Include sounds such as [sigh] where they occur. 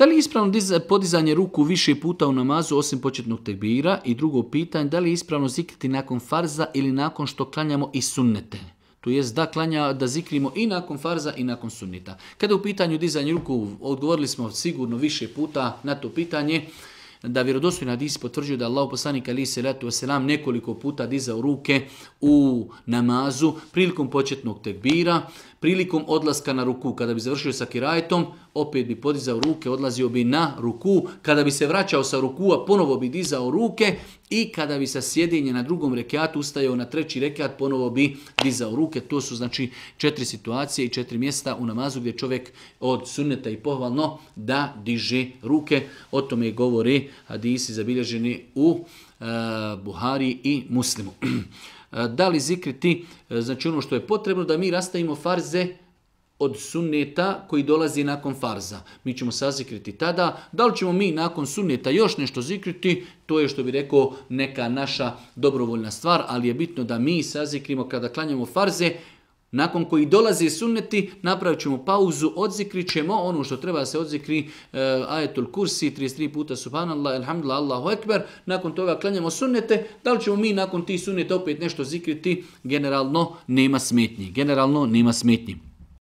Da li je ispravno podizanje ruku više puta u namazu osim početnog tekbira? I drugo pitanje, da li je ispravno zikriti nakon farza ili nakon što klanjamo i sunnete? To jest da klanja da zikrimo i nakon farza i nakon sunnita. Kada u pitanju dizanje ruku odgovorili smo sigurno više puta na to pitanje, da vjerodostojni hadisi potvrđuju da Allahu poslanik ali se ratu selam nekoliko puta dizao ruke u namazu prilikom početnog tekbira, prilikom odlaska na ruku kada bi završio sa kirajtom, opet bi podizao ruke, odlazio bi na ruku, kada bi se vraćao sa rukua, ponovo bi dizao ruke I kada bi sa sjedinje na drugom rekiatu ustajao na treći rekiat, ponovo bi dizao ruke. To su znači četiri situacije i četiri mjesta u namazu gdje čovjek od sunneta i pohvalno da diže ruke. O tome govori hadisi zabilježeni u e, Buhari i Muslimu. [clears throat] E, da li zikriti, e, znači ono što je potrebno da mi rastavimo farze, od sunneta koji dolazi nakon farza. Mi ćemo sazikriti tada. Da li ćemo mi nakon sunneta još nešto zikriti, to je što bi rekao neka naša dobrovoljna stvar, ali je bitno da mi sazikrimo kada klanjamo farze, nakon koji dolazi sunneti, napravit ćemo pauzu, odzikrit ćemo ono što treba se odzikri, e, ajetul kursi, 33 puta subhanallah, elhamdulillah, allahu ekber, nakon toga klanjamo sunnete, da li ćemo mi nakon ti sunneta opet nešto zikriti, generalno nema smetnji, generalno nema smetnji.